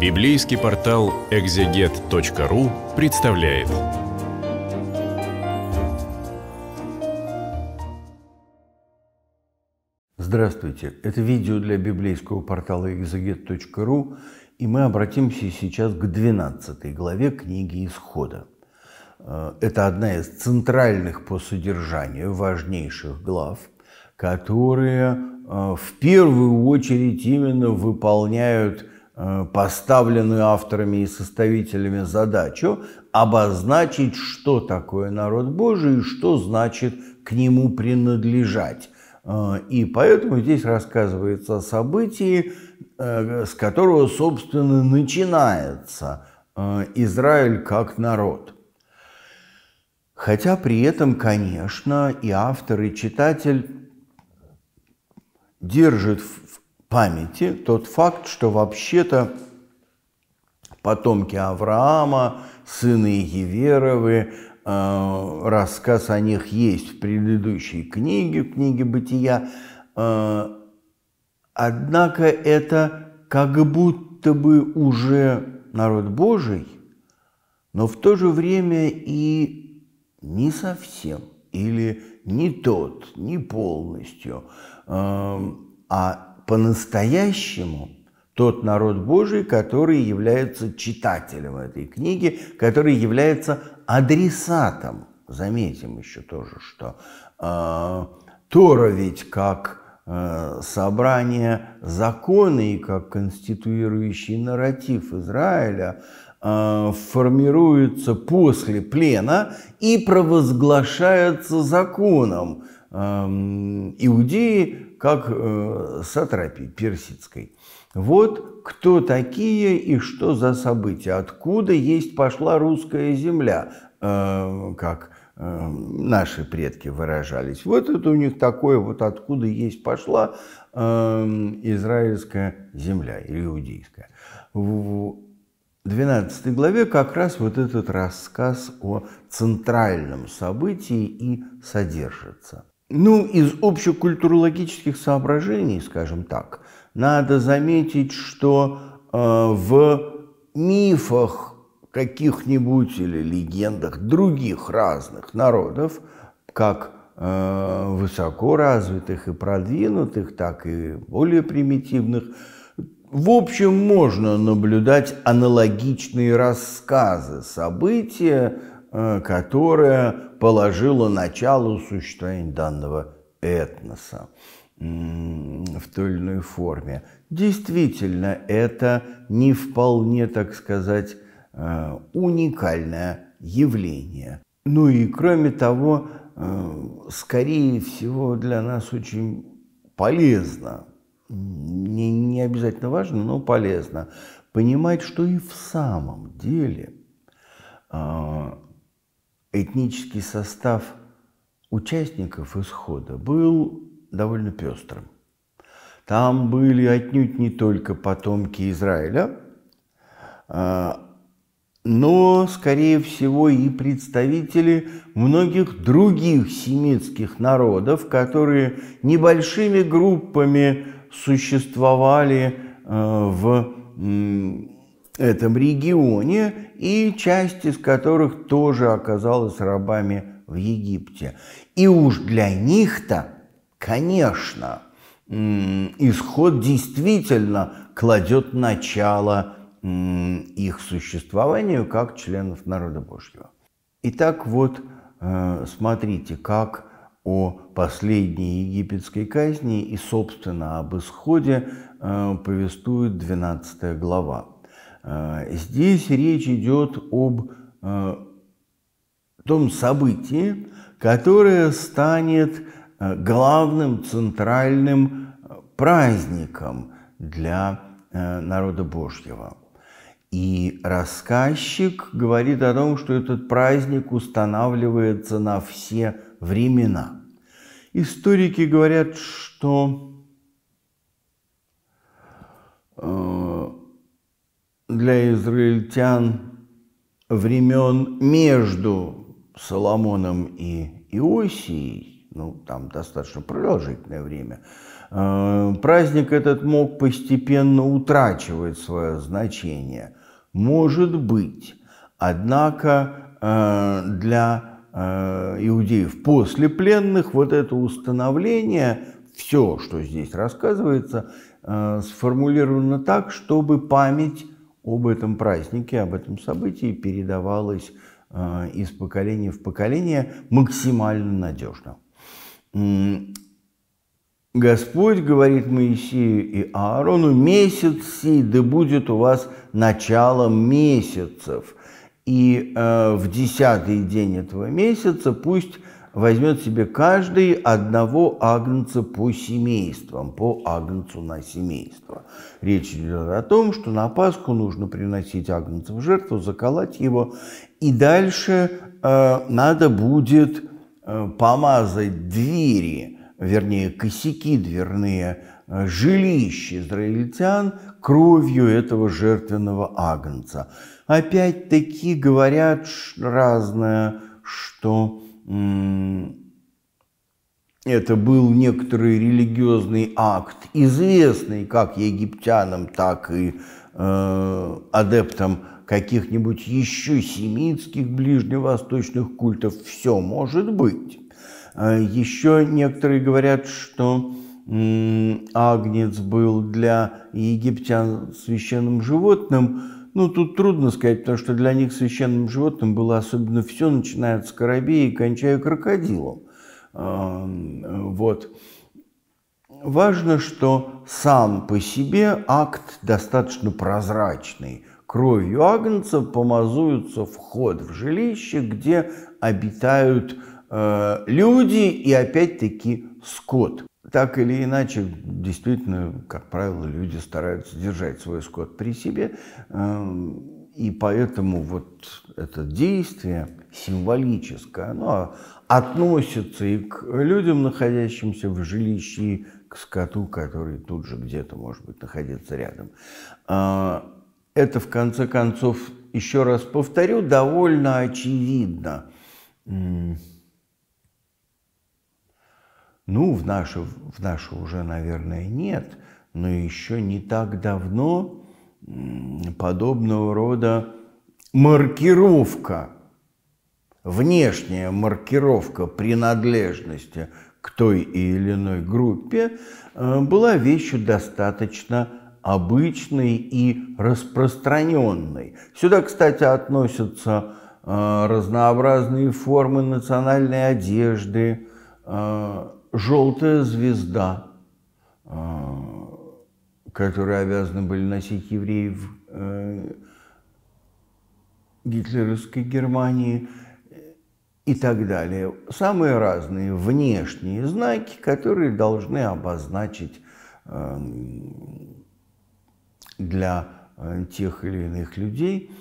Библейский портал экзегет.ру представляет. Здравствуйте! Это видео для библейского портала экзегет.ру, и мы обратимся сейчас к 12 главе книги Исхода. Э, это одна из центральных по содержанию важнейших глав, которые э, в первую очередь именно выполняют – Э, поставленную авторами и составителями задачу обозначить, что такое народ Божий и что значит к нему принадлежать. Э, и поэтому здесь рассказывается о событии, э, с которого, собственно, начинается Израиль как народ. Хотя при этом, конечно, и автор, и читатель держит памяти тот факт, что вообще-то потомки Авраама, сыны Еверовы, э, рассказ о них есть в предыдущей книге, в книге «Бытия». Э, однако это как будто бы уже народ Божий, но в то же время и не совсем, или не тот, не полностью, э, а по-настоящему тот народ Божий, который является читателем этой книги, который является адресатом. Заметим еще тоже, что э, Тора ведь как э, собрание закона и как конституирующий нарратив Израиля э, формируется после плена и провозглашается законом Иудеи как э, сатрапии персидской. Вот кто такие и что за события, откуда есть пошла русская земля, э, как э, наши предки выражались. Вот это у них такое вот откуда есть пошла израильская земля иудейская. В 12 главе как раз вот этот рассказ о центральном событии и содержится. Ну, из общекультурологических соображений, скажем так, надо заметить, что э, в мифах каких-нибудь или легендах других разных народов, как э, высоко развитых и продвинутых, так и более примитивных, в общем, можно наблюдать аналогичные рассказы события, Э, которая положила начало существованию данного этноса в той или иной форме. Действительно, это не вполне, так сказать, э, уникальное явление. Ну и кроме того, э, скорее всего, для нас очень полезно, не, не обязательно важно, но полезно понимать, что и в самом деле а, этнический состав участников исхода был довольно пестрым. Там были отнюдь не только потомки Израиля, а, но, скорее всего, и представители многих других семитских народов, которые небольшими группами существовали а, в этом регионе, и часть из которых тоже оказалась рабами в Египте. И уж для них-то, конечно, исход действительно кладет начало их существованию как членов народа Божьего. Итак, вот э, смотрите, как о последней египетской казни и, собственно, об исходе э, повествует 12 глава. Э, здесь речь идет об э, том событии, которое станет э, главным центральным праздником для народа Божьего. И рассказчик говорит о том, что этот праздник устанавливается на все времена. Историки говорят, что для израильтян времен между Соломоном и Иосией, ну, там достаточно продолжительное время, э, праздник этот мог постепенно утрачивать свое значение. Может быть. Однако э, для э, иудеев после пленных вот это установление, все, что здесь рассказывается, сформулировано так, чтобы память об этом празднике, об этом событии передавалось э, из поколения в поколение максимально надежно. Господь говорит Моисею и Аарону, месяц сей, да будет у вас начало месяцев. И э, в десятый день этого месяца пусть возьмет себе каждый одного агнца по семействам, по агнцу на семейство. Речь идет о том, что на Пасху нужно приносить агнца в жертву, заколоть его, и дальше э, надо будет э, помазать двери, вернее, косяки дверные, э, жилища израильтян кровью этого жертвенного агнца. Опять-таки говорят разное, что это был некоторый религиозный акт, известный как египтянам, так и э, адептам каких-нибудь еще семитских ближневосточных культов. Все может быть. А еще некоторые говорят, что агнец был для египтян священным животным, ну, тут трудно сказать, потому что для них священным животным было особенно все, начиная от скоробея и кончая крокодилом. Вот. Важно, что сам по себе акт достаточно прозрачный. Кровью агнцев помазуется вход в жилище, где обитают э, люди и опять-таки скот так или иначе, действительно, как правило, люди стараются держать свой скот при себе, э, и поэтому вот это действие символическое, оно относится и к людям, находящимся в жилище, и к скоту, который тут же где-то, может быть, находится рядом. А, это, в конце концов, еще раз повторю, довольно очевидно ну, в наше, в наше уже, наверное, нет, но еще не так давно подобного рода маркировка, внешняя маркировка принадлежности к той или иной группе э, была вещью достаточно обычной и распространенной. Сюда, кстати, относятся э, разнообразные формы национальной одежды, э, желтая звезда, а, которую обязаны были носить евреи в э, гитлеровской Германии и так далее. Самые разные внешние знаки, которые должны обозначить эм, для э, тех или иных людей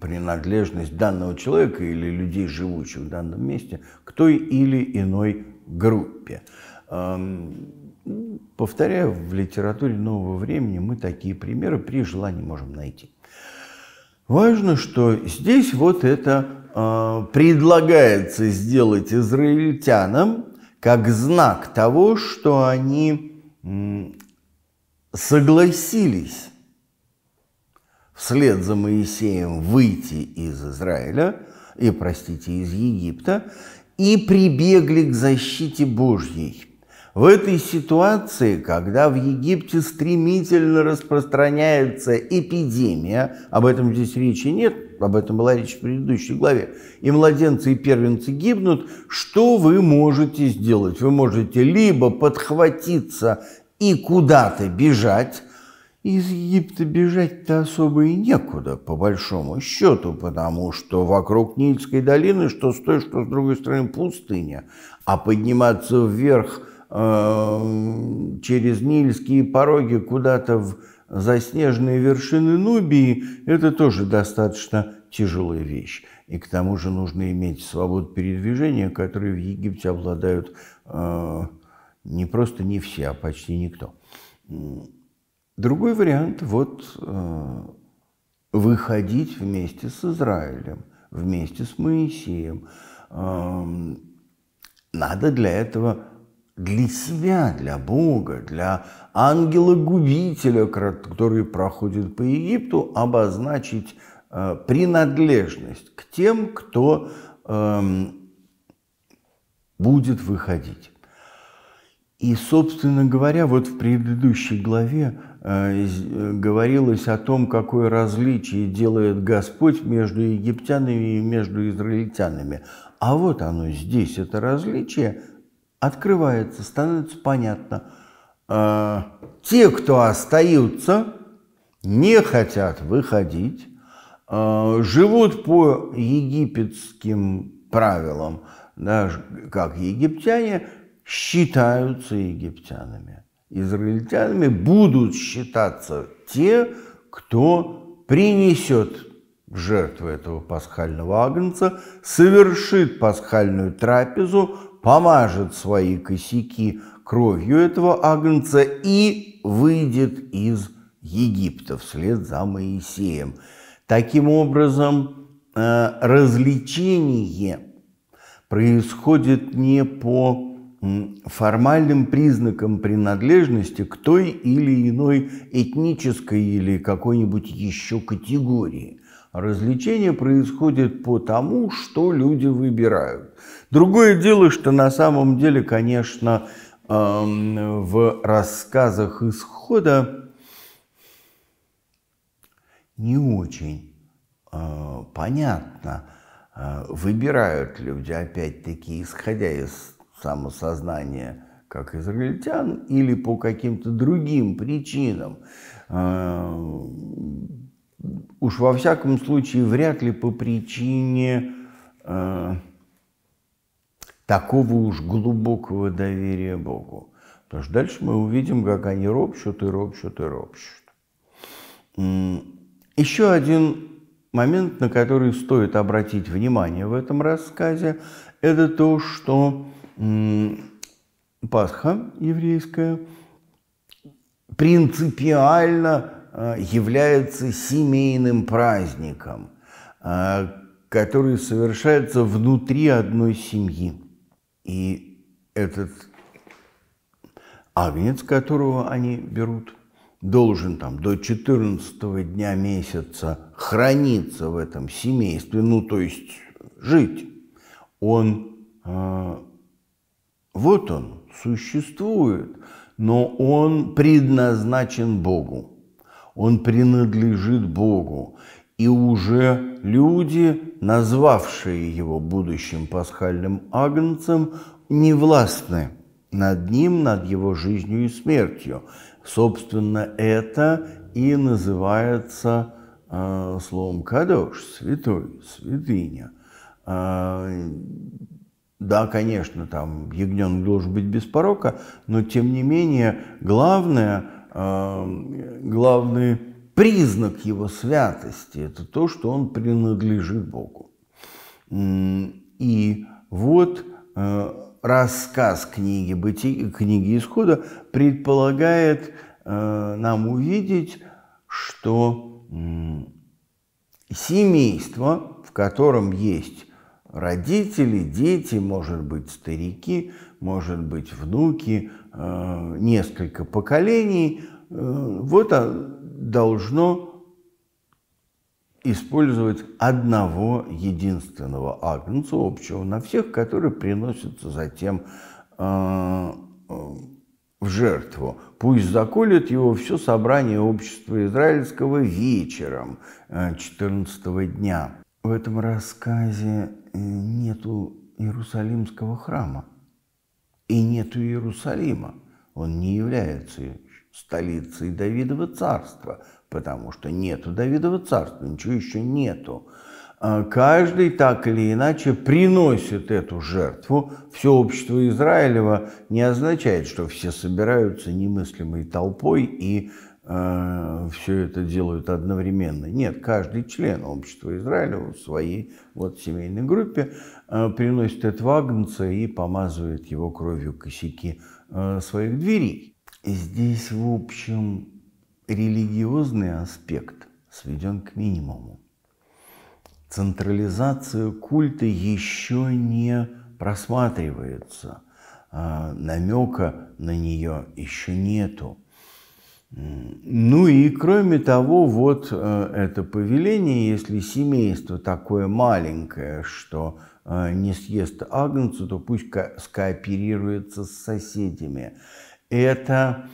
принадлежность данного человека или людей, живущих в данном месте, к той или иной группе. Эм, ну, повторяю, в литературе нового времени мы такие примеры при желании можем найти. Важно, что здесь вот это э, предлагается сделать израильтянам как знак того, что они согласились вслед за Моисеем выйти из Израиля и, простите, из Египта, и прибегли к защите Божьей. В этой ситуации, когда в Египте стремительно распространяется эпидемия, об этом здесь речи нет, об этом была речь в предыдущей главе, и младенцы и первенцы гибнут, что вы можете сделать? Вы можете либо подхватиться и куда-то бежать, из Египта бежать-то особо и некуда, по большому счету, потому что вокруг Нильской долины, что с той, что с другой стороны, пустыня, а подниматься вверх эм, через Нильские пороги куда-то в заснеженные вершины Нубии, это тоже достаточно тяжелая вещь. И к тому же нужно иметь свободу передвижения, которой в Египте обладают э, не просто не все, а почти никто. Другой вариант – вот э, выходить вместе с Израилем, вместе с Моисеем. Эм, надо для этого для себя, для Бога, для ангела-губителя, который проходит по Египту, обозначить э, принадлежность к тем, кто э, будет выходить. И, собственно говоря, вот в предыдущей главе Э, э, говорилось о том, какое различие делает Господь между египтянами и между израильтянами. А вот оно здесь, это различие открывается, становится понятно. Э, те, кто остаются, не хотят выходить, живут по египетским правилам, да, как египтяне, считаются египтянами израильтянами будут считаться те, кто принесет в жертву этого пасхального агнца, совершит пасхальную трапезу, помажет свои косяки кровью этого агнца и выйдет из Египта вслед за Моисеем. Таким образом, э, развлечение происходит не по формальным признаком принадлежности к той или иной этнической или какой-нибудь еще категории. Развлечение происходит по тому, что люди выбирают. Другое дело, что на самом деле, конечно, эм, в рассказах исхода не очень э, понятно, э, выбирают люди, опять-таки, исходя из самосознание, как израильтян, или по каким-то другим причинам. А, уж во всяком случае, вряд ли по причине а, такого уж глубокого доверия Богу. Потому что дальше мы увидим, как они ропщут и ропщут и ропщут. Еще один момент, на который стоит обратить внимание в этом рассказе, это то, что Пасха еврейская принципиально а, является семейным праздником, а, который совершается внутри одной семьи. И этот агнец, которого они берут, должен там до 14 дня месяца храниться в этом семействе, ну то есть жить. Он а, вот он существует, но он предназначен Богу. Он принадлежит Богу. И уже люди, назвавшие его будущим пасхальным агнцем, не властны над ним, над его жизнью и смертью. Собственно, это и называется э, словом «кадош» – «святой», «святыня». Э, да, конечно, там ягненок должен быть без порока, но тем не менее главное, эм, главный признак его святости – это то, что он принадлежит Богу. И вот э, рассказ книги, быти, книги Исхода предполагает э, нам увидеть, что семейство, в котором есть родители, дети, может быть, старики, может быть, внуки, э, несколько поколений. Э, вот должно использовать одного единственного агнца общего на всех, которые приносятся затем э, в жертву. Пусть заколет его все собрание общества израильского вечером 14 дня. В этом рассказе нету Иерусалимского храма и нету Иерусалима. Он не является столицей Давидова царства, потому что нету Давидова царства, ничего еще нету. А каждый так или иначе приносит эту жертву. Все общество Израилева не означает, что все собираются немыслимой толпой и Э, все это делают одновременно. Нет, каждый член общества Израиля в своей вот семейной группе э, приносит этого агнца и помазывает его кровью косяки э, своих дверей. И здесь, в общем, религиозный аспект сведен к минимуму. Централизация культа еще не просматривается, а намека на нее еще нету. Ну и кроме того, вот э, это повеление, если семейство такое маленькое, что э, не съест агнцу, то пусть скооперируется с соседями. Это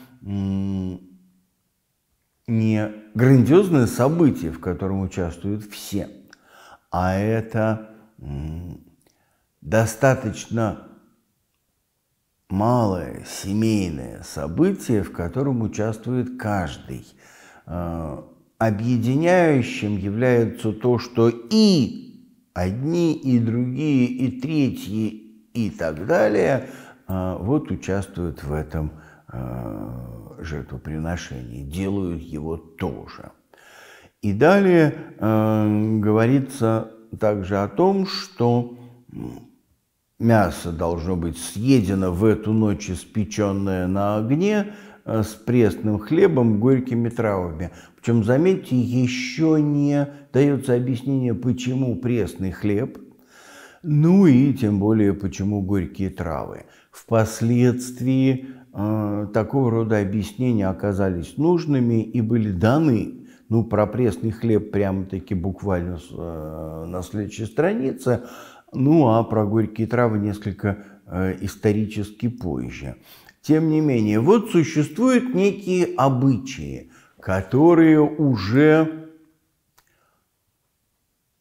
не грандиозное событие, в котором участвуют все, а это достаточно малое семейное событие, в котором участвует каждый. А, объединяющим является то, что и одни, и другие, и третьи, и так далее, а, вот участвуют в этом а, жертвоприношении, делают его тоже. И далее говорится также о том, что мясо должно быть съедено в эту ночь, испеченное на огне, э, с пресным хлебом, горькими травами. Причем, заметьте, еще не дается объяснение, почему пресный хлеб, ну и тем более, почему горькие травы. Впоследствии э, такого рода объяснения оказались нужными и были даны ну, про пресный хлеб прямо-таки буквально э, на следующей странице, ну а про горькие травы несколько э, исторически позже. Тем не менее, вот существуют некие обычаи, которые уже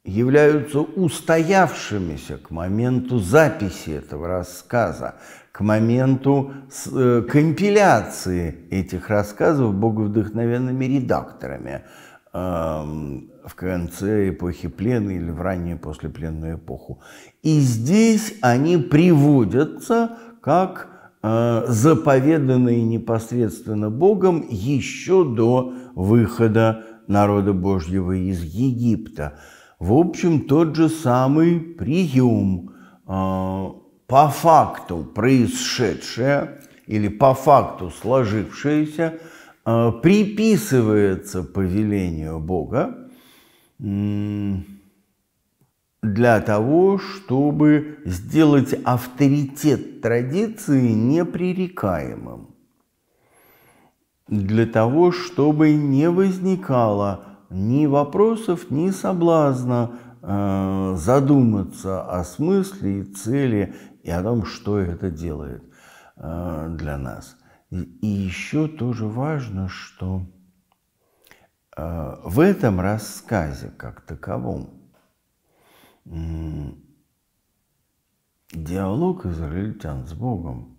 являются устоявшимися к моменту записи этого рассказа, к моменту э, компиляции этих рассказов боговдохновенными редакторами в конце эпохи плены или в раннюю послепленную эпоху. И здесь они приводятся как э, заповеданные непосредственно Богом еще до выхода народа Божьего из Египта. В общем, тот же самый прием э, по факту происшедшее или по факту сложившееся – Э, приписывается повелению Бога для того, чтобы сделать авторитет традиции непререкаемым, для того, чтобы не возникало ни вопросов, ни соблазна э, задуматься о смысле и цели и о том, что это делает э, для нас. И, еще тоже важно, что э, в этом рассказе как таковом диалог израильтян с Богом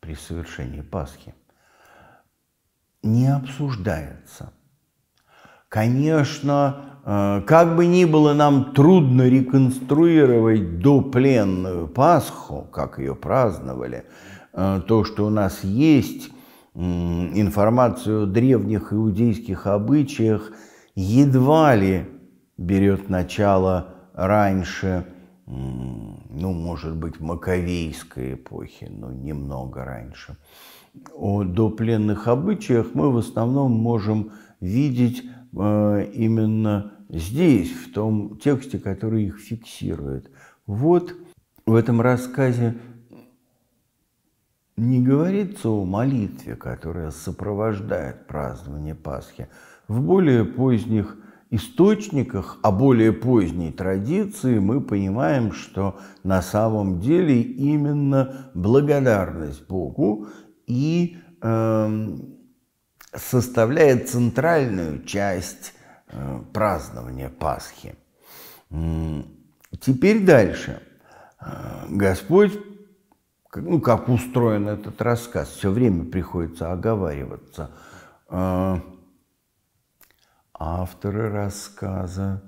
при совершении Пасхи не обсуждается. Конечно, э, как бы ни было нам трудно реконструировать допленную Пасху, как ее праздновали – Э, то, что у нас есть, информацию о древних иудейских обычаях, едва ли берет начало раньше, ну, может быть, маковейской эпохи, но немного раньше. О допленных обычаях мы в основном можем видеть э, именно здесь, в том тексте, который их фиксирует. Вот в этом рассказе не говорится о молитве, которая сопровождает празднование Пасхи. В более поздних источниках, о более поздней традиции мы понимаем, что на самом деле именно благодарность Богу и э, составляет центральную часть э, празднования Пасхи. Теперь дальше. Э, Господь ну, как устроен этот рассказ, все время приходится оговариваться. А, авторы рассказа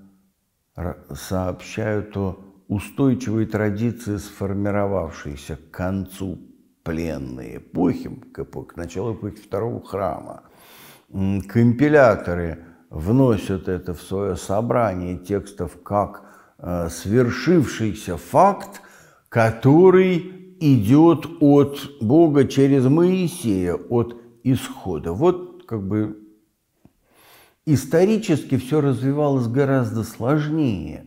сообщают о устойчивой традиции, сформировавшейся к концу пленной эпохи, к, эпохе, к началу эпохи Второго храма. Компиляторы вносят это в свое собрание текстов как э, свершившийся факт, который идет от Бога через Моисея, от исхода. Вот как бы исторически все развивалось гораздо сложнее.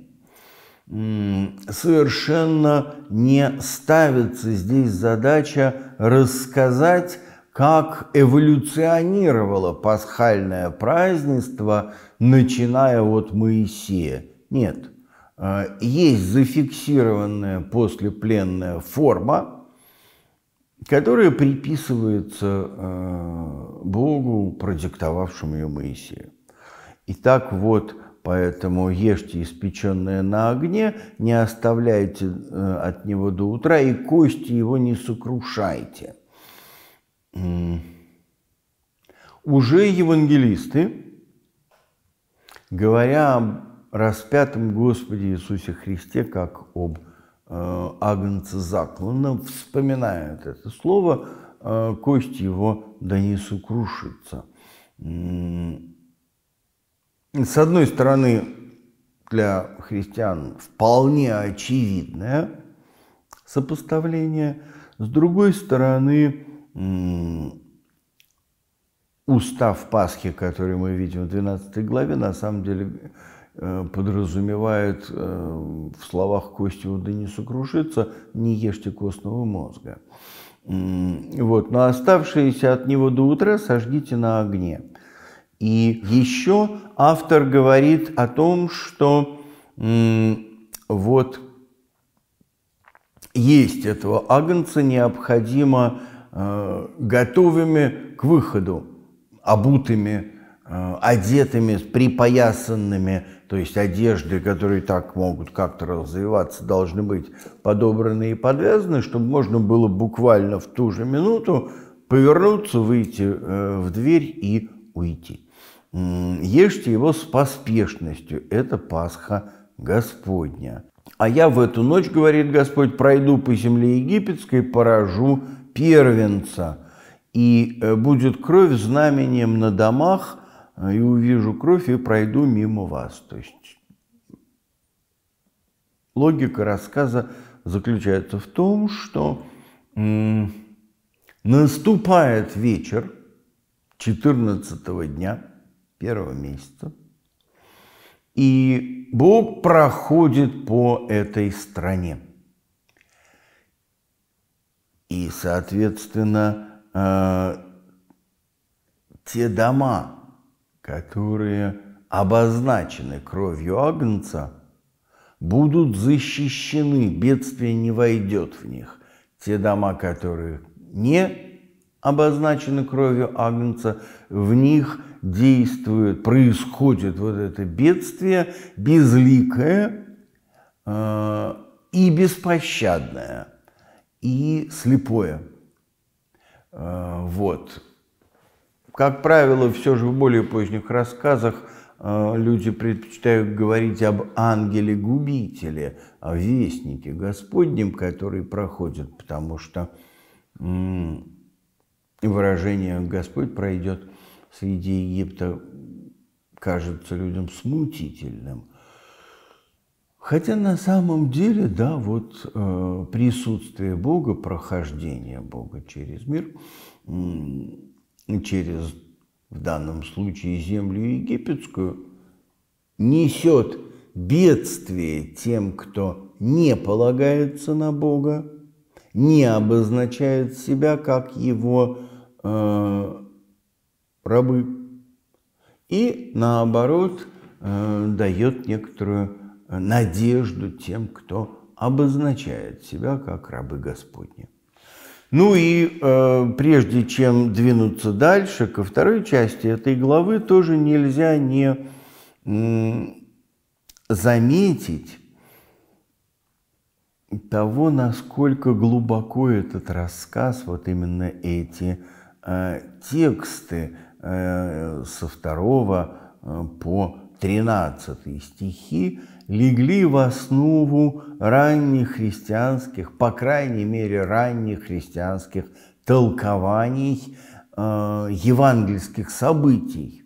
Совершенно не ставится здесь задача рассказать, как эволюционировало пасхальное празднество, начиная от Моисея. Нет – Э, есть зафиксированная послепленная форма, которая приписывается э, Богу, продиктовавшему ее Моисею. И так вот, поэтому ешьте испеченное на огне, не оставляйте э, от него до утра, и кости его не сокрушайте. Уже евангелисты, говоря распятом Господе Иисусе Христе, как об э, Агнце закланном, вспоминает это слово, э, кость его да не сокрушится. С одной стороны, для христиан вполне очевидное сопоставление, с другой стороны, устав Пасхи, который мы видим в 12 главе, на самом деле Э, подразумевает э, в словах Костева «да не сокрушиться» «не ешьте костного мозга». Вот, но оставшиеся от него до утра сожгите на огне. И еще автор говорит о том, что вот есть этого агнца необходимо э, готовыми к выходу, обутыми, одетыми, припоясанными, то есть одежды, которые так могут как-то развиваться, должны быть подобраны и подвязаны, чтобы можно было буквально в ту же минуту повернуться, выйти э, в дверь и уйти. Ешьте его с поспешностью. Это Пасха Господня. А я в эту ночь, говорит Господь, пройду по земле египетской, поражу первенца, и э, будет кровь знамением на домах Э, и увижу кровь и пройду мимо вас. То есть логика рассказа заключается в том, что наступает вечер 14 дня первого месяца, и Бог проходит по этой стране. И, соответственно, э, те дома, которые обозначены кровью Агнца, будут защищены, бедствие не войдет в них. Те дома, которые не обозначены кровью Агнца, в них действует, происходит вот это бедствие безликое э, и беспощадное, и слепое. Э, вот. Как правило, все же в более поздних рассказах э, люди предпочитают говорить об ангеле-губителе, о вестнике Господнем, который проходит, потому что выражение «Господь пройдет среди Египта» кажется людям смутительным. Хотя на самом деле, да, вот э, присутствие Бога, прохождение Бога через мир – через, в данном случае, землю египетскую, несет бедствие тем, кто не полагается на Бога, не обозначает себя как его э, рабы, и наоборот э, дает некоторую надежду тем, кто обозначает себя как рабы Господни. Ну и э, прежде чем двинуться дальше, ко второй части этой главы тоже нельзя не заметить того, насколько глубоко этот рассказ, вот именно эти э, тексты э, со второго э, по 13 стихи легли в основу ранних христианских, по крайней мере, ранних христианских толкований э, евангельских событий,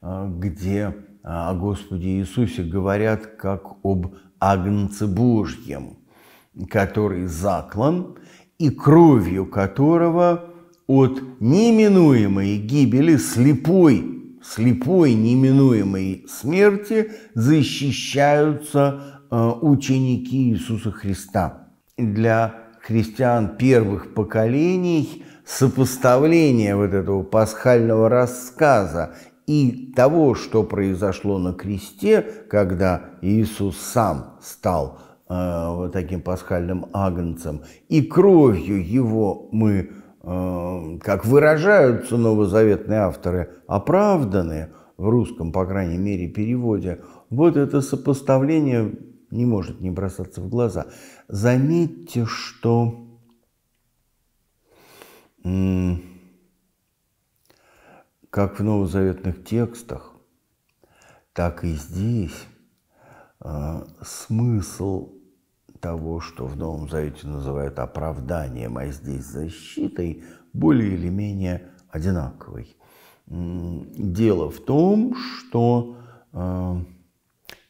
э, где а, о Господе Иисусе говорят как об Агнце Божьем, который заклан и кровью которого от неминуемой гибели слепой слепой неминуемой смерти защищаются э, ученики Иисуса Христа. Для христиан первых поколений сопоставление вот этого пасхального рассказа и того, что произошло на кресте, когда Иисус сам стал э, вот таким пасхальным агнцем, и кровью его мы Эм, как выражаются новозаветные авторы, оправданы в русском, по крайней мере, переводе, вот это сопоставление не может не бросаться в глаза. Заметьте, что как в новозаветных текстах, так и здесь э, смысл того, что в Новом Завете называют оправданием, а здесь защитой, более или менее одинаковый. Дело в том, что э,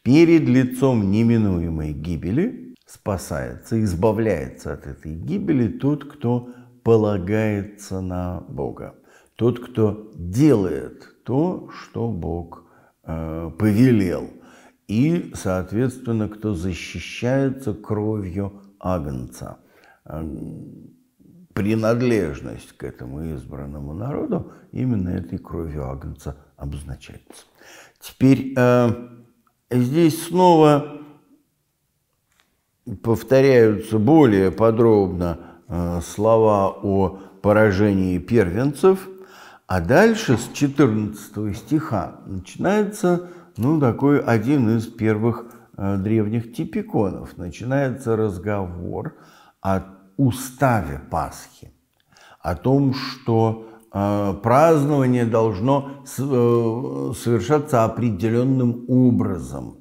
перед лицом неминуемой гибели спасается, избавляется от этой гибели тот, кто полагается на Бога, тот, кто делает то, что Бог э, повелел – и, соответственно, кто защищается кровью Агнца. Принадлежность к этому избранному народу именно этой кровью Агнца обозначается. Теперь э, здесь снова повторяются более подробно э, слова о поражении первенцев, а дальше с 14 стиха начинается ну, такой один из первых э, древних типиконов. Начинается разговор о уставе Пасхи, о том, что э, празднование должно с, э, совершаться определенным образом.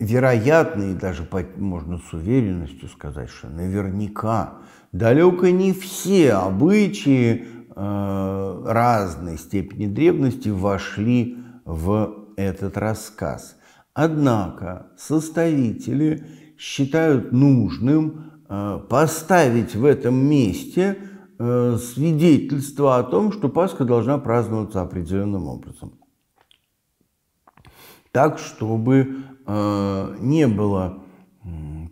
Вероятно, и даже можно с уверенностью сказать, что наверняка далеко не все обычаи э, разной степени древности вошли в этот рассказ. Однако составители считают нужным э, поставить в этом месте э, свидетельство о том, что Пасха должна праздноваться определенным образом. Так, чтобы э, не было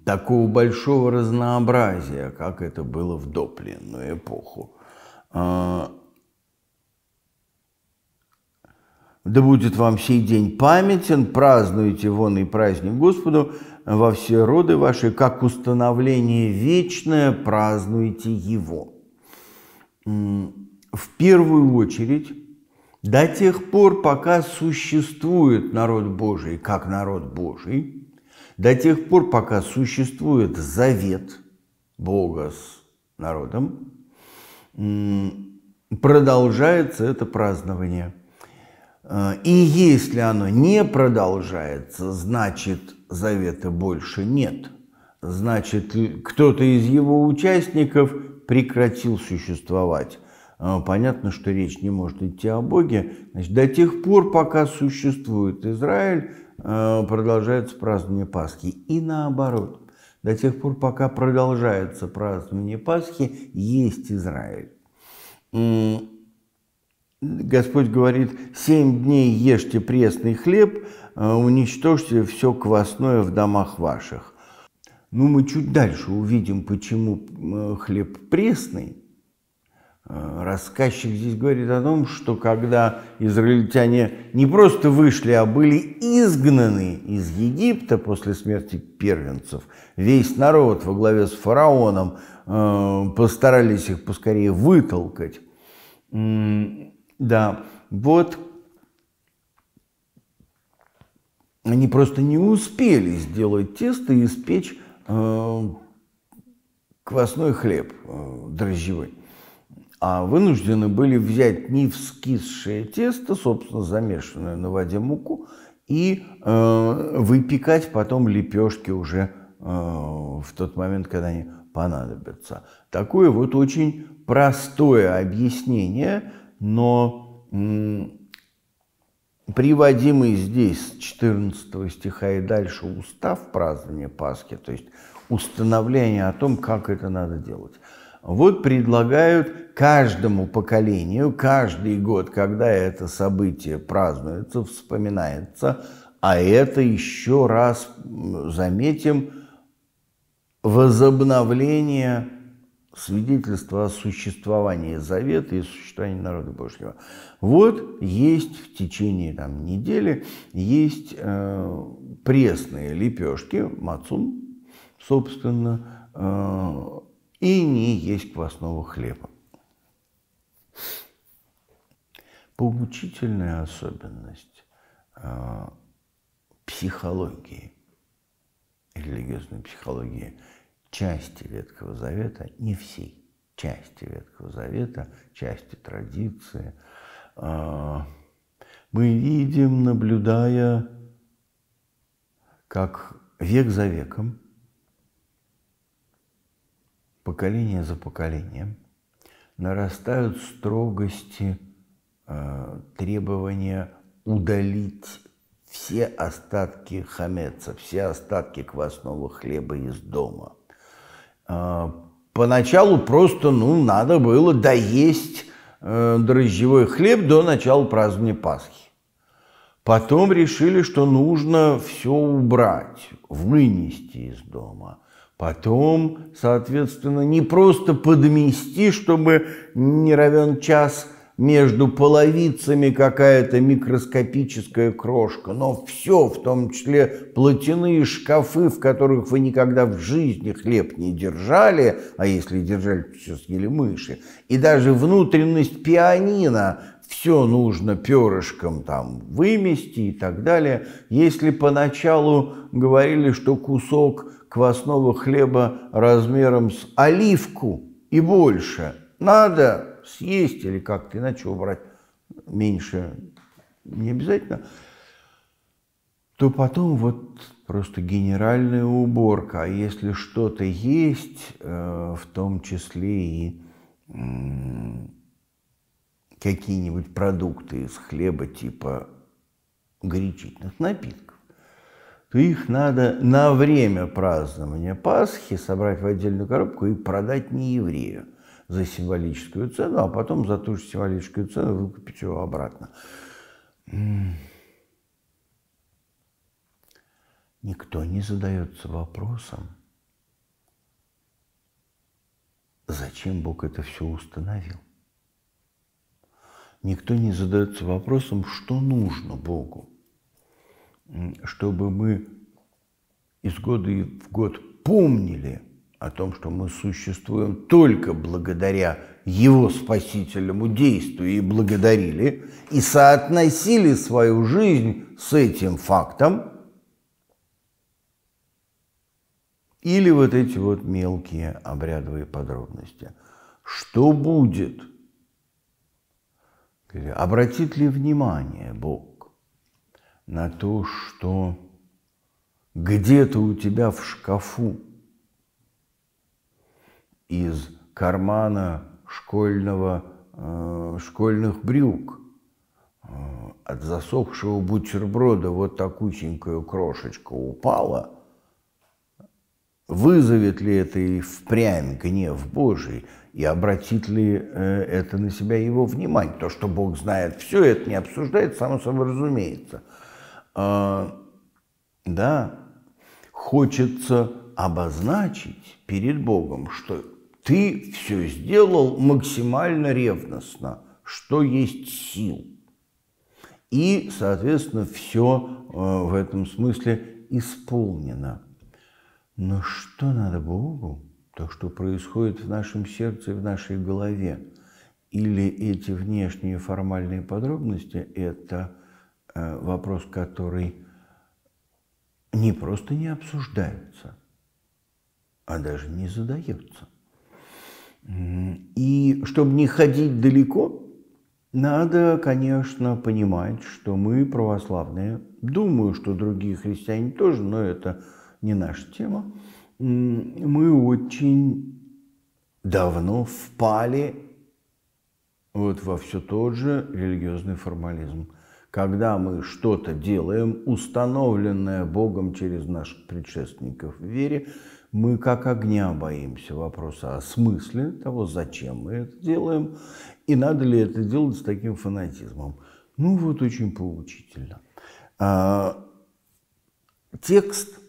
такого большого разнообразия, как это было в допленную эпоху. Да будет вам сей день памятен, празднуйте вон и праздник Господу во все роды ваши, как установление вечное празднуйте его. В первую очередь, до тех пор, пока существует народ Божий как народ Божий, до тех пор, пока существует завет Бога с народом, продолжается это празднование – Э, и если оно не продолжается, значит завета больше нет. Значит, кто-то из его участников прекратил существовать. Э, понятно, что речь не может идти о Боге. Значит, до тех пор, пока существует Израиль, э, продолжается празднование Пасхи. И наоборот, до тех пор, пока продолжается празднование Пасхи, есть Израиль. Господь говорит, семь дней ешьте пресный хлеб, э, уничтожьте все квасное в домах ваших. Ну, мы чуть дальше увидим, почему э, хлеб пресный. Э, рассказчик здесь говорит о том, что когда израильтяне не просто вышли, а были изгнаны из Египта после смерти первенцев, весь народ во главе с фараоном постарались их поскорее вытолкать. Да, вот они просто не успели сделать тесто и испечь э, квасной хлеб э, дрожжевой. А вынуждены были взять не невскисшее тесто, собственно, замешанное на воде муку, и э, выпекать потом лепешки уже э, в тот момент, когда они понадобятся. Такое вот очень простое объяснение но приводимый здесь с 14 стиха и дальше устав празднования Пасхи, то есть установление о том, как это надо делать. Вот предлагают каждому поколению, каждый год, когда это событие празднуется, вспоминается, а это еще раз заметим возобновление свидетельство о существовании Завета и существовании народа Божьего. Вот есть в течение там, недели есть э, пресные лепешки, мацун, собственно, э, и не есть квасного хлеба. Поучительная особенность э, психологии, религиозной психологии – части Ветхого Завета, не всей, части Ветхого Завета, части традиции, а, мы видим, наблюдая, как век за веком, поколение за поколением, нарастают строгости а, требования удалить все остатки хамеца, все остатки квасного хлеба из дома – а, поначалу просто, ну, надо было доесть э, дрожжевой хлеб до начала празднования Пасхи. Потом решили, что нужно все убрать, вынести из дома. Потом, соответственно, не просто подмести, чтобы не равен час – между половицами какая-то микроскопическая крошка, но все, в том числе платяные шкафы, в которых вы никогда в жизни хлеб не держали, а если держали, то все съели мыши, и даже внутренность пианино, все нужно перышком там вымести и так далее. Если поначалу говорили, что кусок квасного хлеба размером с оливку и больше, надо съесть или как-то иначе убрать меньше, не обязательно, то потом вот просто генеральная уборка. А если что-то есть, э, в том числе и какие-нибудь продукты из хлеба типа горячительных напитков, то их надо на время празднования Пасхи собрать в отдельную коробку и продать не еврею за символическую цену, а потом за ту же символическую цену выкупить его обратно. Никто не задается вопросом, зачем Бог это все установил. Никто не задается вопросом, что нужно Богу, чтобы мы из года в год помнили – о том, что мы существуем только благодаря его спасительному действию и благодарили, и соотносили свою жизнь с этим фактом, или вот эти вот мелкие обрядовые подробности. Что будет? Обратит ли внимание Бог на то, что где-то у тебя в шкафу из кармана школьного, э, школьных брюк. Э, от засохшего бутерброда вот такусенькая крошечка упала. Вызовет ли это и впрямь гнев Божий, и обратит ли э, это на себя его внимание? То, что Бог знает все, это не обсуждает, само собой разумеется. Э, да, хочется обозначить перед Богом, что ты все сделал максимально ревностно, что есть сил. И, соответственно, все э, в этом смысле исполнено. Но что надо Богу? То, что происходит в нашем сердце и в нашей голове. Или эти внешние формальные подробности – это э, вопрос, который не просто не обсуждается, а даже не задается. И чтобы не ходить далеко, надо, конечно, понимать, что мы православные. Думаю, что другие христиане тоже, но это не наша тема. Мы очень давно впали вот во все тот же религиозный формализм. Когда мы что-то делаем, установленное Богом через наших предшественников в вере, мы как огня боимся вопроса о смысле того, зачем мы это делаем, и надо ли это делать с таким фанатизмом. Ну вот очень поучительно. А, текст,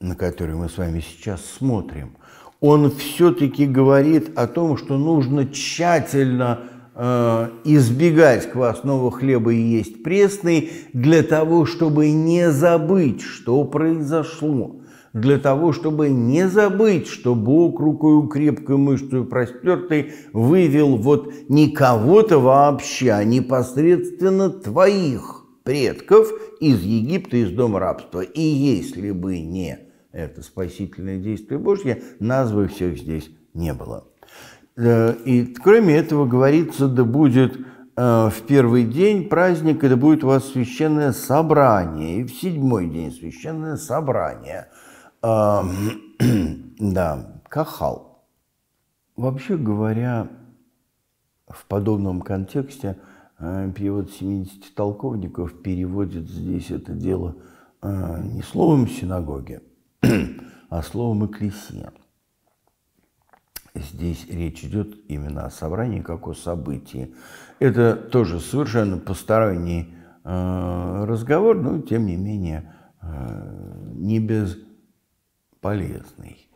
на который мы с вами сейчас смотрим, он все-таки говорит о том, что нужно тщательно э, избегать квасного хлеба и есть пресный для того, чтобы не забыть, что произошло для того, чтобы не забыть, что Бог рукою крепкой мышцей простертой вывел вот не кого-то вообще, а непосредственно твоих предков из Египта, из дома рабства. И если бы не это спасительное действие Божье, нас бы всех здесь не было. Э, и кроме этого говорится, да будет э, в первый день праздника, это будет у вас священное собрание, и в седьмой день священное собрание – Да, Кахал. Вообще говоря, в подобном контексте э, перевод 70 толковников переводит здесь это дело э, не словом синагоги, а словом «экклесия». Здесь речь идет именно о собрании, как о событии. Это тоже совершенно посторонний э, разговор, но тем не менее не без полезный.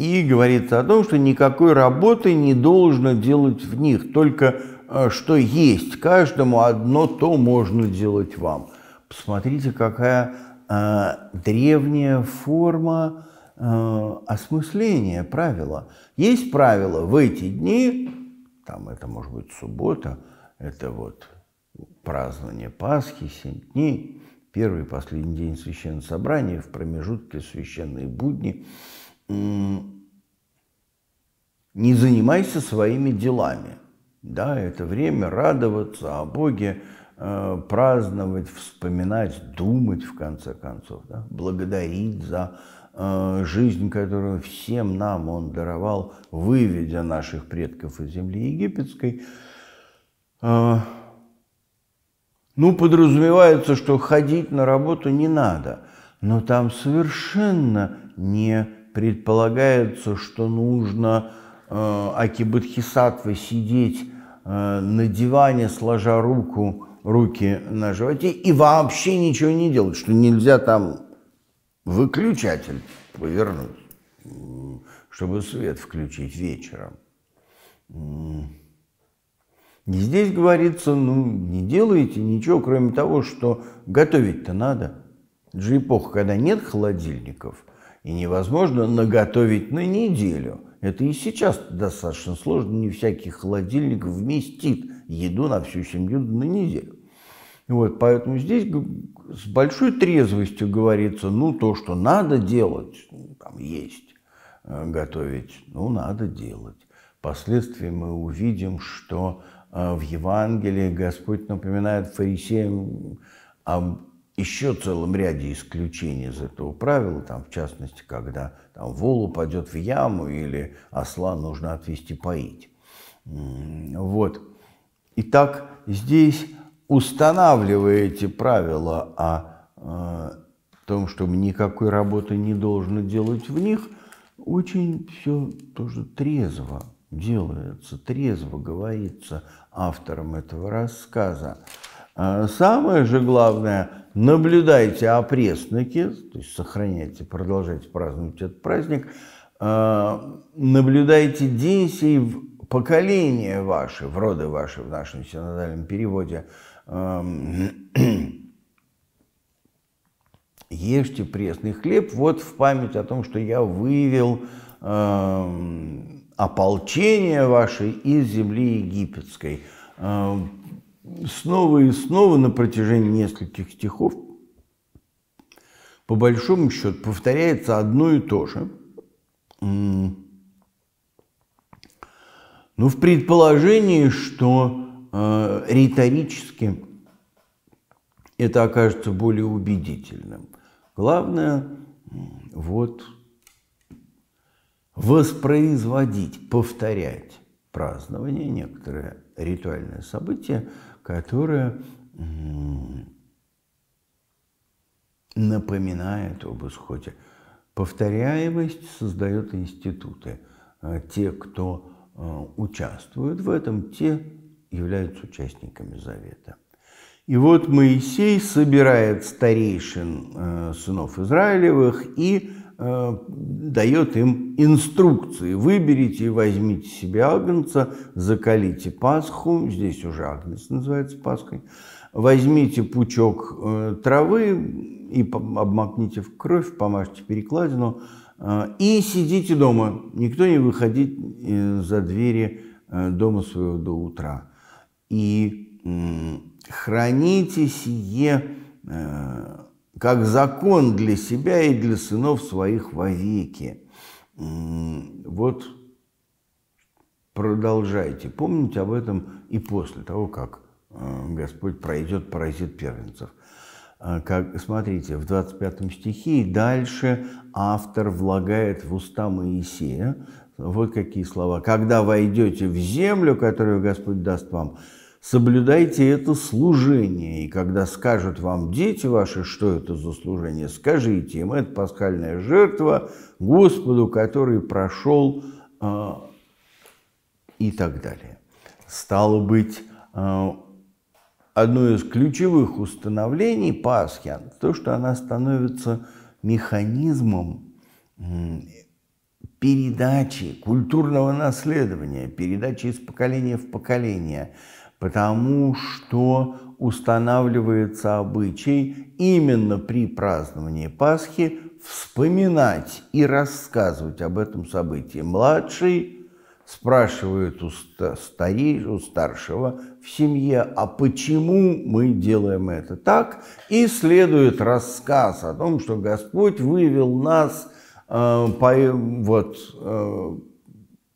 И говорится о том, что никакой работы не должно делать в них, только э, что есть каждому, одно то можно делать вам. Посмотрите, какая э, древняя форма э, осмысления правила. Есть правило в эти дни, там это может быть суббота, это вот празднование Пасхи, семь дней, первый и последний день священного собрания, в промежутке священные будни, не занимайся своими делами. Да, это время радоваться о Боге, э, праздновать, вспоминать, думать, в конце концов, да, благодарить за э, жизнь, которую всем нам Он даровал, выведя наших предков из земли египетской, э, ну, подразумевается, что ходить на работу не надо, но там совершенно не предполагается, что нужно э, акибадхисатвы сидеть э, на диване, сложа руку, руки на животе и вообще ничего не делать, что нельзя там выключатель повернуть, чтобы свет включить вечером. И здесь говорится, ну, не делайте ничего, кроме того, что готовить-то надо. Это же эпоха, когда нет холодильников, и невозможно наготовить на неделю. Это и сейчас достаточно сложно, не всякий холодильник вместит еду на всю семью на неделю. Вот, поэтому здесь с большой трезвостью говорится, ну, то, что надо делать, там, есть, э, готовить, ну, надо делать. Впоследствии мы увидим, что Э, в Евангелии Господь напоминает фарисеям об еще целом ряде исключений из этого правила, там, в частности, когда там, вол упадет в яму или осла нужно отвести поить. Вот. Итак, здесь устанавливая эти правила о э, том, что никакой работы не должно делать в них, очень все тоже трезво делается, трезво говорится – автором этого рассказа. А, самое же главное, наблюдайте о пресноке, то есть сохраняйте, продолжайте праздновать этот праздник, а, наблюдайте действий в поколения ваши, в роды ваши в нашем синодальном переводе. Ешьте пресный хлеб вот в память о том, что я вывел ополчения вашей из земли египетской. Э, снова и снова на протяжении нескольких стихов по большому счету повторяется одно и то же. Ну, в предположении, что э, риторически это окажется более убедительным. Главное, вот воспроизводить, повторять празднование, некоторое ритуальное событие, которое напоминает об исходе. Повторяемость создает институты. А те, кто э, участвуют в этом, те являются участниками завета. И вот Моисей собирает старейшин э, сынов Израилевых и Э, дает им инструкции. Выберите и возьмите себе агнца, закалите Пасху, здесь уже агнец называется Пасхой, возьмите пучок э, травы и обмакните в кровь, помажьте перекладину, э, и сидите дома, никто не выходить за двери дома своего до утра. И э, храните сие как закон для себя и для сынов своих вовеки. Вот продолжайте помнить об этом и после того, как э, Господь пройдет паразит первенцев. Э, как, смотрите, в 25 стихе и дальше автор влагает в уста Моисея вот какие слова. «Когда войдете в землю, которую Господь даст вам, соблюдайте это служение. И когда скажут вам дети ваши, что это за служение, скажите им, это пасхальная жертва Господу, который прошел э, и так далее. Стало быть, э, одно из ключевых установлений Пасхи, то, что она становится механизмом передачи культурного наследования, передачи из поколения в поколение – потому что устанавливается обычай именно при праздновании Пасхи вспоминать и рассказывать об этом событии. Младший спрашивает у, старей, у старшего в семье, а почему мы делаем это так? И следует рассказ о том, что Господь вывел нас э, по, вот, э,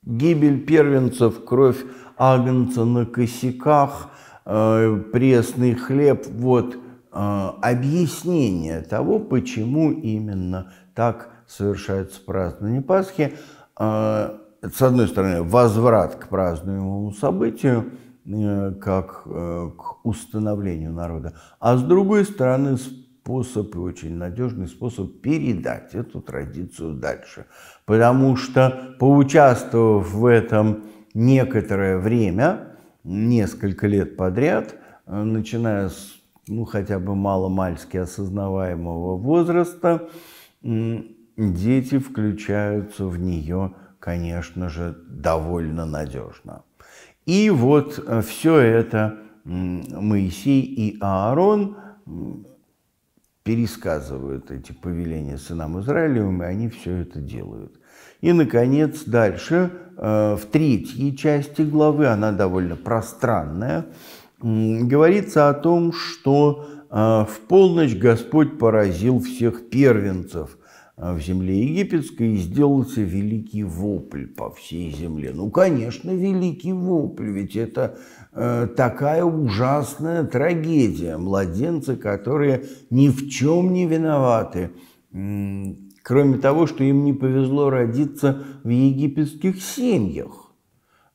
гибель первенцев, кровь агнца на косяках, э, пресный хлеб. Вот э, объяснение того, почему именно так совершается празднование Пасхи. Э, с одной стороны, возврат к празднуемому событию, как к установлению народа, а с другой стороны, способ очень надежный способ передать эту традицию дальше. Потому что, поучаствовав в этом некоторое время, несколько лет подряд, э, начиная с ну, хотя бы маломальски осознаваемого возраста, дети включаются в нее, конечно же, довольно надежно. И вот э, все это Моисей и Аарон пересказывают эти повеления сынам Израилевым, и они все это делают. И, наконец, дальше Э, в третьей части главы, она довольно пространная, говорится о том, что э, в полночь Господь поразил всех первенцев э, в земле египетской и сделался великий вопль по всей земле. Ну, конечно, великий вопль, ведь это такая ужасная трагедия. Младенцы, которые ни в чем не виноваты, Кроме того, что им не повезло родиться в египетских семьях,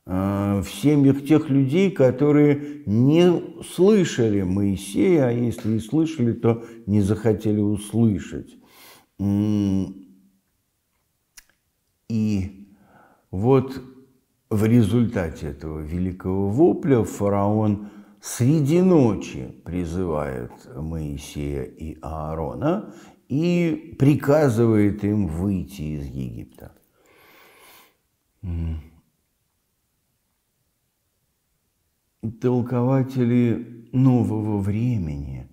а, в семьях тех людей, которые не слышали Моисея, а если и слышали, то не захотели услышать. И вот в результате этого великого вопля фараон среди ночи призывает Моисея и Аарона и приказывает им выйти из Египта. Толкователи нового времени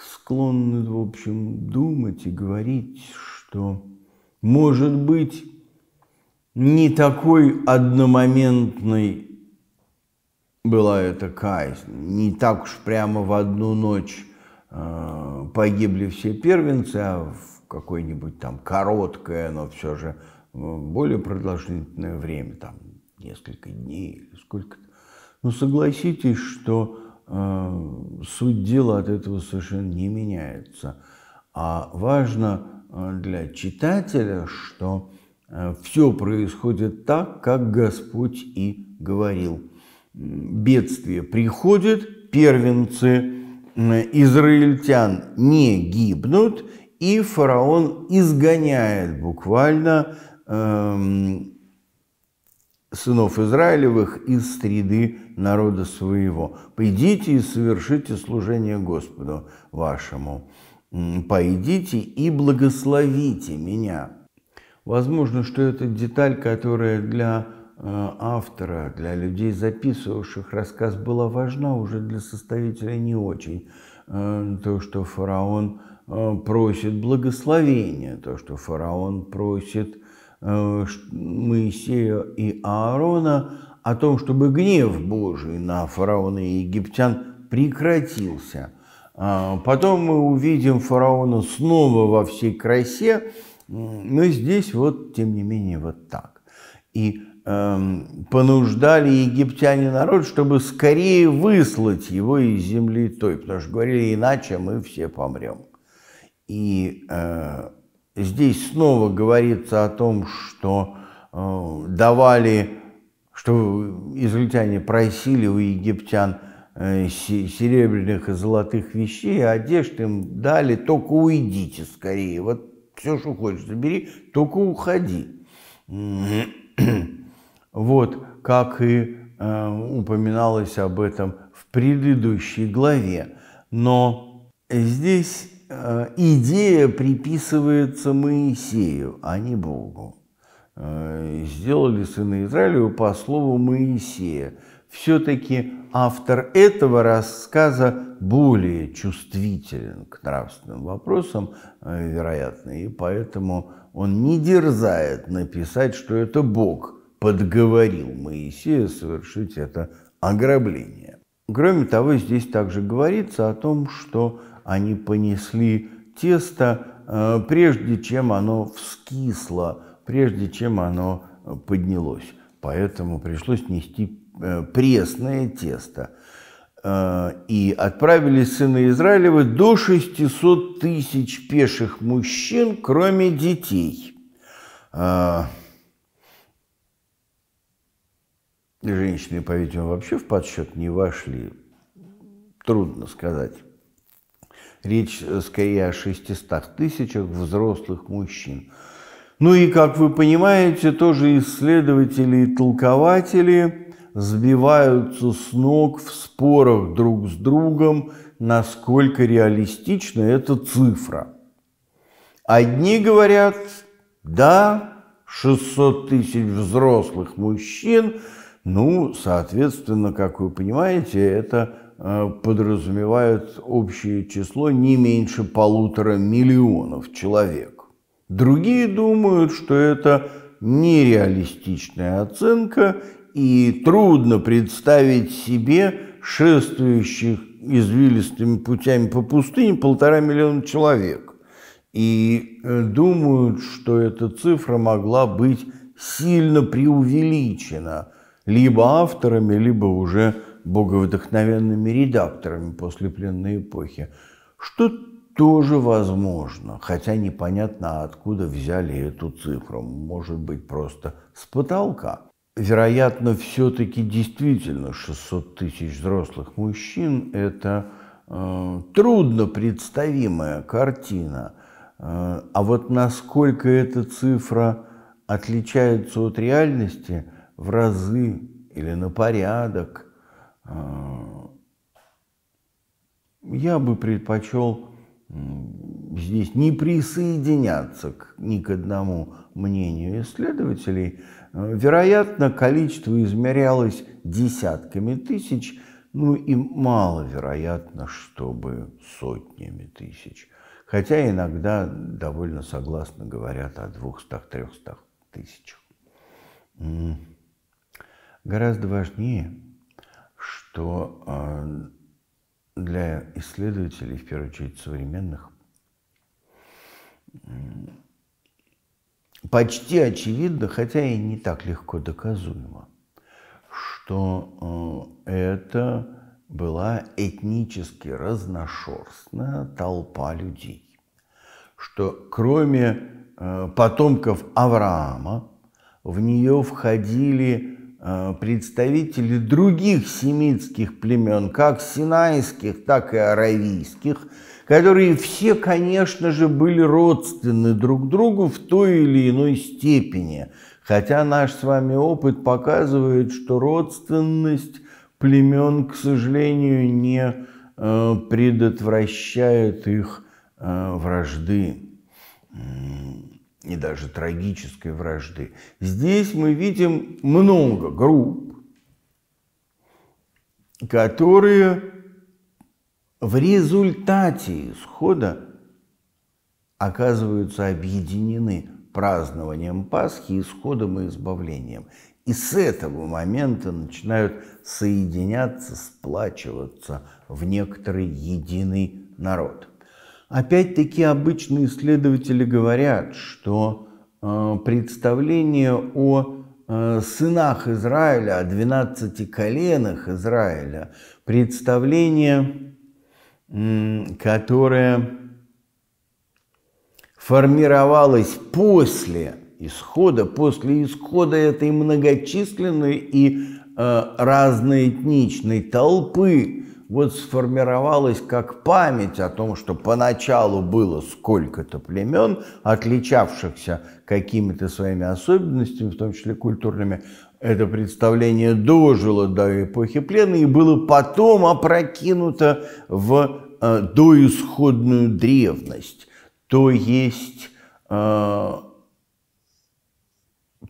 склонны, в общем, думать и говорить, что, может быть, не такой одномоментной была эта казнь, не так уж прямо в одну ночь Э, погибли все первенцы, а в какое-нибудь там короткое, но все же э, более продолжительное время, там несколько дней сколько-то. Но ну, согласитесь, что э, суть дела от этого совершенно не меняется. А важно э, для читателя, что э, все происходит так, как Господь и говорил. Бедствие приходит, первенцы Э, израильтян не гибнут, и фараон изгоняет буквально эм, сынов Израилевых из среды народа своего. «Пойдите и совершите служение Господу вашему. Пойдите и благословите меня». Возможно, что это деталь, которая для Э, автора, для людей, записывавших рассказ, была важна уже для составителя не очень. Э, то, что фараон э, просит благословения, то, что фараон просит Моисея и Аарона о том, чтобы гнев Божий на фараона и египтян прекратился. А потом мы увидим фараона снова во всей красе, но здесь вот, тем не менее, вот так. И Эм, понуждали египтяне народ, чтобы скорее выслать его из земли той, потому что говорили, иначе мы все помрем. И э, здесь снова говорится о том, что э, давали, что израильтяне просили у египтян э, серебряных и золотых вещей, а одежды им дали, только уйдите скорее, вот все, что хочешь, забери, только уходи. Вот как и э, упоминалось об этом в предыдущей главе. Но здесь э, идея приписывается Моисею, а не Богу. Э, сделали сына Израилю по слову Моисея. Все-таки автор этого рассказа более чувствителен к нравственным вопросам, э, вероятно, и поэтому он не дерзает написать, что это Бог подговорил Моисея совершить это ограбление. Кроме того, здесь также говорится о том, что они понесли тесто, э, прежде чем оно вскисло, прежде чем оно э, поднялось. Поэтому пришлось нести э, пресное тесто. И отправили сына Израилева до 600 тысяч пеших мужчин, кроме детей. женщины, по-видимому, вообще в подсчет не вошли. Трудно сказать. Речь э, скорее о 600 тысячах взрослых мужчин. Ну и, как вы понимаете, тоже исследователи и толкователи сбиваются с ног в спорах друг с другом, насколько реалистична эта цифра. Одни говорят, да, 600 тысяч взрослых мужчин – ну, соответственно, как вы понимаете, это э, подразумевает общее число не меньше полутора миллионов человек. Другие думают, что это нереалистичная оценка и трудно представить себе шествующих извилистыми путями по пустыне полтора миллиона человек. И э, думают, что эта цифра могла быть сильно преувеличена – либо авторами, либо уже боговдохновенными редакторами после пленной эпохи, что тоже возможно, хотя непонятно, откуда взяли эту цифру, может быть, просто с потолка. Вероятно, все-таки действительно 600 тысяч взрослых мужчин – это э, трудно представимая картина. Э, а вот насколько эта цифра отличается от реальности – в разы или на порядок. А, я бы предпочел здесь не присоединяться к, ни к одному мнению исследователей. А, вероятно, количество измерялось десятками тысяч, ну и маловероятно, чтобы сотнями тысяч. Хотя иногда довольно согласно говорят о двухстах, трехстах тысячах. Гораздо важнее, что а, для исследователей, в первую очередь современных, почти очевидно, хотя и не так легко доказуемо, что а, это была этнически разношерстная толпа людей, что кроме а, потомков Авраама в нее входили Э, представители других семитских племен, как синайских, так и аравийских, которые все, конечно же, были родственны друг другу в той или иной степени. Хотя наш с вами опыт показывает, что родственность племен, к сожалению, не э, предотвращает их э, вражды и даже трагической вражды. Здесь мы видим много групп, которые в результате исхода оказываются объединены празднованием Пасхи, исходом и избавлением. И с этого момента начинают соединяться, сплачиваться в некоторый единый народ – Опять-таки обычные исследователи говорят, что э, представление о э, сынах Израиля, о 12 коленах Израиля, представление, которое формировалось после исхода, после исхода этой многочисленной и э, разноэтничной толпы вот сформировалась как память о том, что поначалу было сколько-то племен, отличавшихся какими-то своими особенностями, в том числе культурными, это представление дожило до эпохи плена и было потом опрокинуто в э, доисходную древность, то есть э,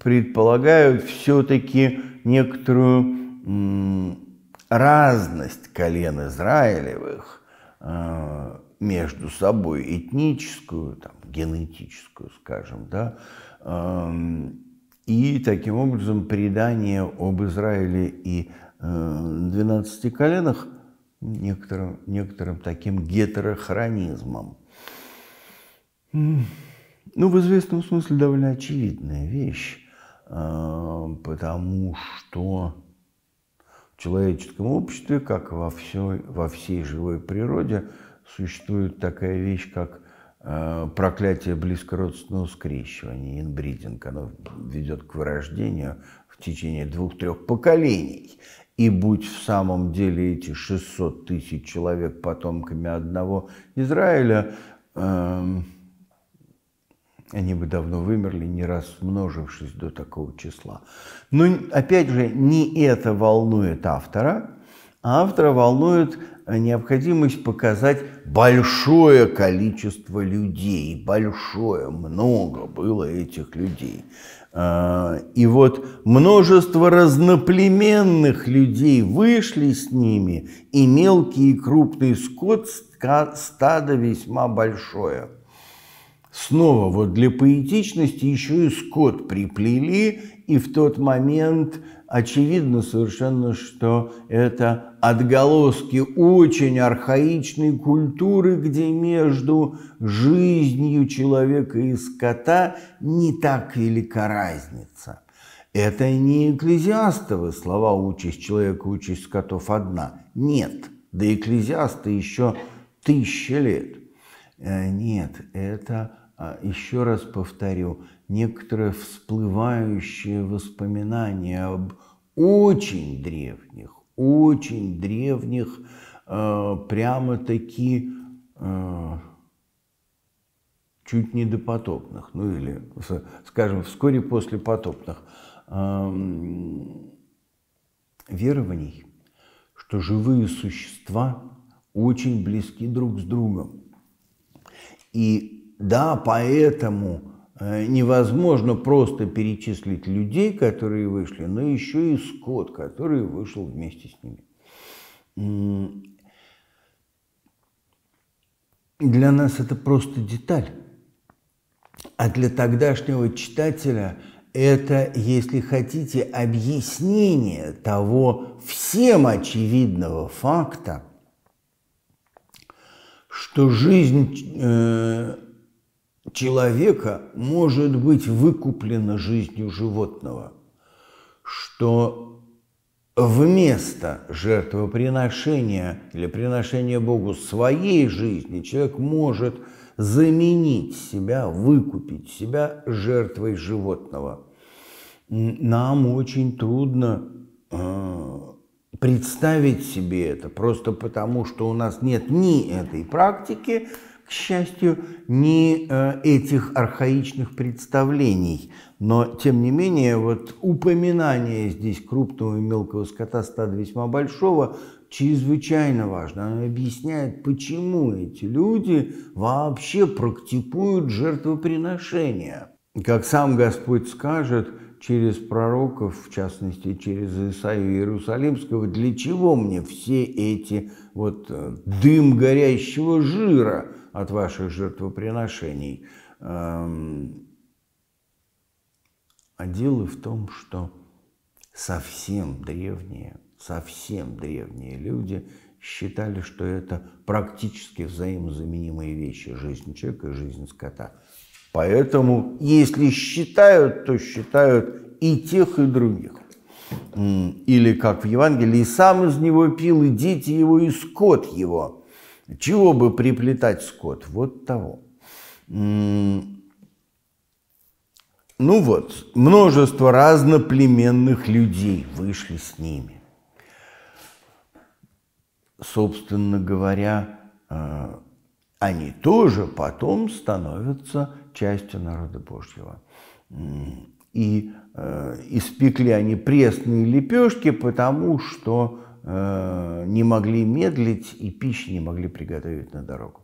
предполагают все-таки некоторую разность колен Израилевых э, между собой, этническую, там, генетическую, скажем, да, эм, и таким образом предание об Израиле и 12 э, коленах некоторым, некоторым таким гетерохронизмом. Ну, в известном смысле довольно очевидная вещь, э, потому что человеческом обществе, как во, все, во всей живой природе, существует такая вещь, как э, проклятие близкородственного скрещивания, инбридинг. Оно ведет к вырождению в течение двух-трех поколений. И будь в самом деле эти 600 тысяч человек потомками одного Израиля, э, они бы давно вымерли, не раз множившись до такого числа. Но опять же, не это волнует автора. А автора волнует э, необходимость показать большое количество людей, большое, много было этих людей. Э, и вот множество разноплеменных людей вышли с ними, и мелкий и крупный скот стадо весьма большое. Снова вот для поэтичности еще и скот приплели, и в тот момент очевидно совершенно, что это отголоски очень архаичной культуры, где между жизнью человека и скота не так велика разница. Это не экклезиастовы слова «участь человека, участь скотов одна». Нет, до экклезиаста еще тысячи лет. Э, нет, это а еще раз повторю, некоторое всплывающее воспоминание об очень древних, очень древних, э, прямо-таки э, чуть не допотопных, ну или, скажем, вскоре после потопных эм, верований, что живые существа очень близки друг с другом. И да, поэтому э, невозможно просто перечислить людей, которые вышли, но еще и скот, который вышел вместе с ними. Для нас это просто деталь. А для тогдашнего читателя это, если хотите, объяснение того всем очевидного факта, что жизнь э, человека может быть выкуплена жизнью животного, что вместо жертвоприношения или приношения Богу своей жизни человек может заменить себя, выкупить себя жертвой животного. Нам очень трудно э, представить себе это, просто потому что у нас нет ни этой практики, к счастью, не э, этих архаичных представлений. Но, тем не менее, вот упоминание здесь крупного и мелкого скота стада весьма большого чрезвычайно важно. Оно объясняет, почему эти люди вообще практикуют жертвоприношения. Как сам Господь скажет – через пророков, в частности, через Исаию Иерусалимского, для чего мне все эти вот э, дым горящего жира, от ваших жертвоприношений. Эм, а дело в том, что совсем древние, совсем древние люди считали, что это практически взаимозаменимые вещи – жизнь человека и жизнь скота. Поэтому, если считают, то считают и тех, и других. Или, как в Евангелии, «И сам из него пил, и дети его, и скот его». Чего бы приплетать скот? Вот того. Ну вот, множество разноплеменных людей вышли с ними. Собственно говоря, э, они тоже потом становятся частью народа Божьего. И э, испекли они пресные лепешки, потому что Э, не могли медлить и пищи не могли приготовить на дорогу.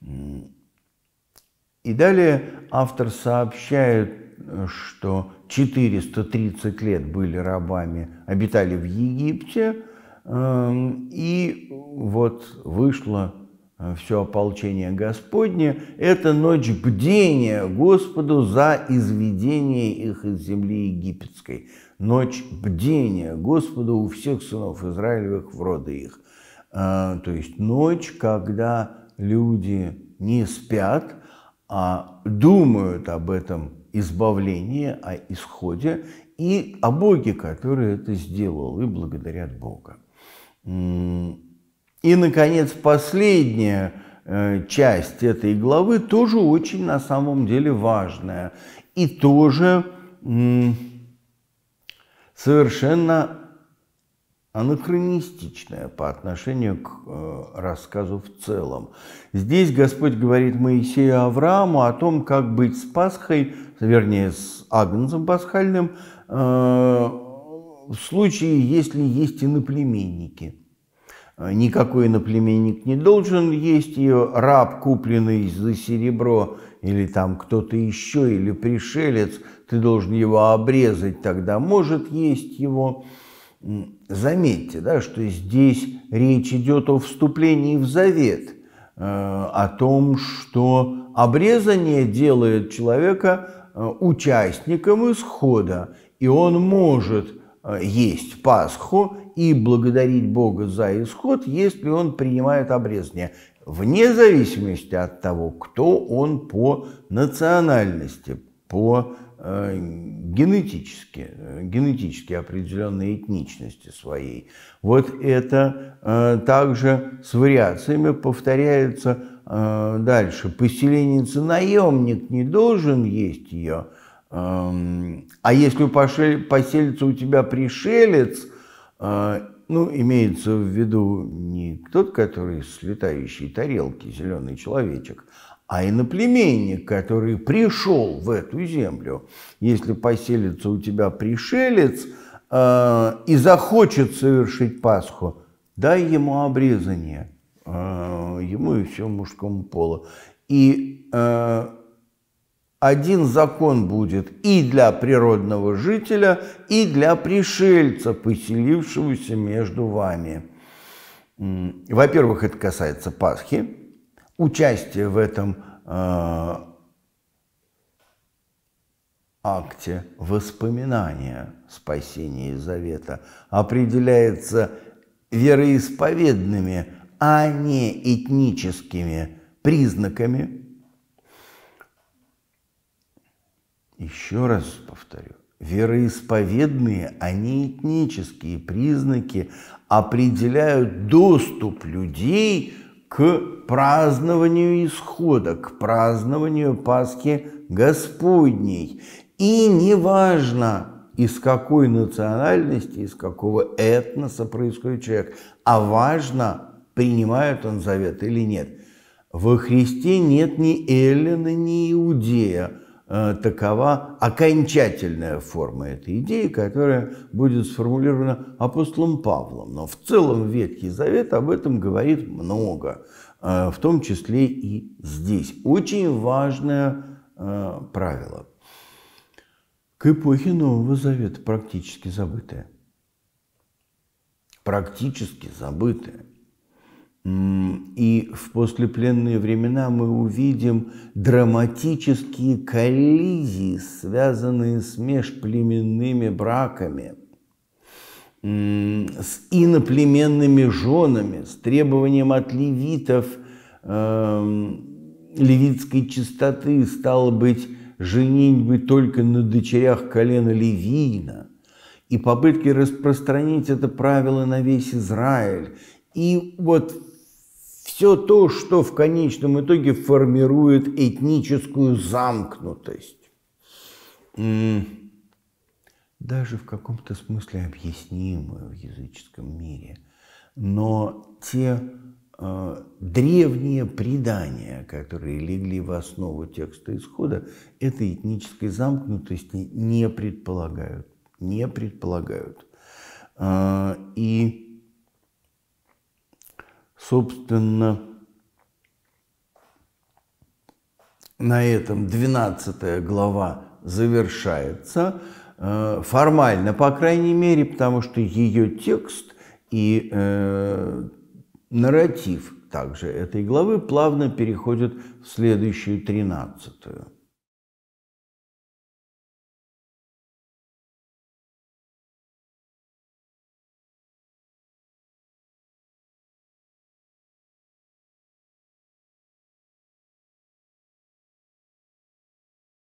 И далее автор сообщает, э, что 430 лет были рабами, обитали в Египте, эм, и вот вышло э, все ополчение Господне, это ночь бдения Господу за изведение их из земли египетской ночь бдения Господа у всех сынов Израилевых в роды их. А, то есть ночь, когда люди не спят, а думают об этом избавлении, о исходе и о Боге, который это сделал, и благодарят Бога. И, наконец, последняя э, часть этой главы тоже очень на самом деле важная и тоже совершенно анахронистичное по отношению к э, рассказу в целом. Здесь Господь говорит Моисею Аврааму о том, как быть с Пасхой, вернее, с Агнцем Пасхальным, э, в случае, если есть иноплеменники. Э, никакой иноплеменник не должен есть ее, раб, купленный за серебро, или там кто-то еще, или пришелец, ты должен его обрезать тогда, может есть его. Заметьте, да, что здесь речь идет о вступлении в завет, э, о том, что обрезание делает человека э, участником исхода, и он может э, есть Пасху и благодарить Бога за исход, если он принимает обрезание, вне зависимости от того, кто он по национальности, по Э, генетически, э, генетически определенной этничности своей. Вот это э, также с вариациями повторяется дальше. Поселенец-наемник не должен есть ее, эм, а если поселится у тебя пришелец, ну, имеется в виду не тот, который с летающей тарелки, зеленый человечек, а иноплеменник, который пришел в эту землю. Если поселится у тебя пришелец э, и захочет совершить Пасху, дай ему обрезание, э, ему и всему мужскому полу. И э, один закон будет и для природного жителя, и для пришельца, поселившегося между вами. Во-первых, это касается Пасхи, участие в этом э, акте воспоминания спасения и завета определяется вероисповедными, а не этническими признаками. Еще раз повторю, вероисповедные, а не этнические признаки определяют доступ людей к празднованию исхода, к празднованию Пасхи Господней. И неважно, из какой национальности, из какого этноса происходит человек, а важно, принимает он завет или нет. Во Христе нет ни Эллина, ни Иудея – Э, такова окончательная форма этой идеи, которая будет сформулирована апостолом Павлом. Но в целом Ветхий Завет об этом говорит много, э, в том числе и здесь. Очень важное э, правило. К эпохе Нового Завета практически забытое. Практически забытое. И в послепленные времена мы увидим драматические коллизии, связанные с межплеменными браками, с иноплеменными женами, с требованием от левитов э, левитской чистоты, стало быть, женитьбы только на дочерях колена Левина, и попытки распространить это правило на весь Израиль. И вот все то, что в конечном итоге формирует этническую замкнутость. Даже в каком-то смысле объяснимую в языческом мире. Но те э, древние предания, которые легли в основу текста исхода, этой этнической замкнутости не предполагают. Не предполагают. Э, и Собственно, на этом 12 глава завершается, э, формально, по крайней мере, потому что ее текст и э, нарратив также этой главы плавно переходят в следующую тринадцатую.